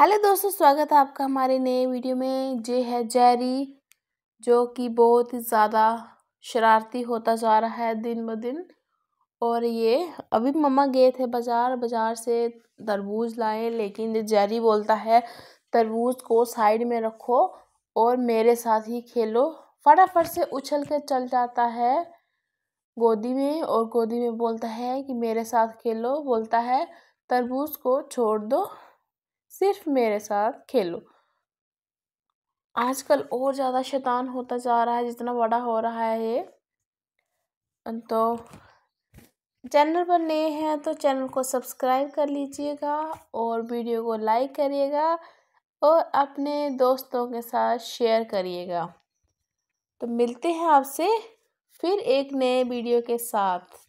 hello दोस्तों स्वागत है आपका हमारे नए वीडियो में जे है जैरी जो कि बहुत ही ज़्यादा शरारती होता जा रहा है दिन ब दिन और ये अभी मम्मा गए थे बाज़ार बाज़ार से तरबूज लाए लेकिन जैरी बोलता है तरबूज को साइड में रखो और मेरे साथ ही खेलो फटाफट से उछल कर चल जाता है गोदी में और गोदी में बोलता है कि मेरे साथ खेलो बोलता है तरबूज को छोड़ दो सिर्फ मेरे साथ खेलो आजकल और ज़्यादा शैतान होता जा रहा है जितना बड़ा हो रहा है ये तो चैनल पर नए हैं तो चैनल को सब्सक्राइब कर लीजिएगा और वीडियो को लाइक करिएगा और अपने दोस्तों के साथ शेयर करिएगा तो मिलते हैं आपसे फिर एक नए वीडियो के साथ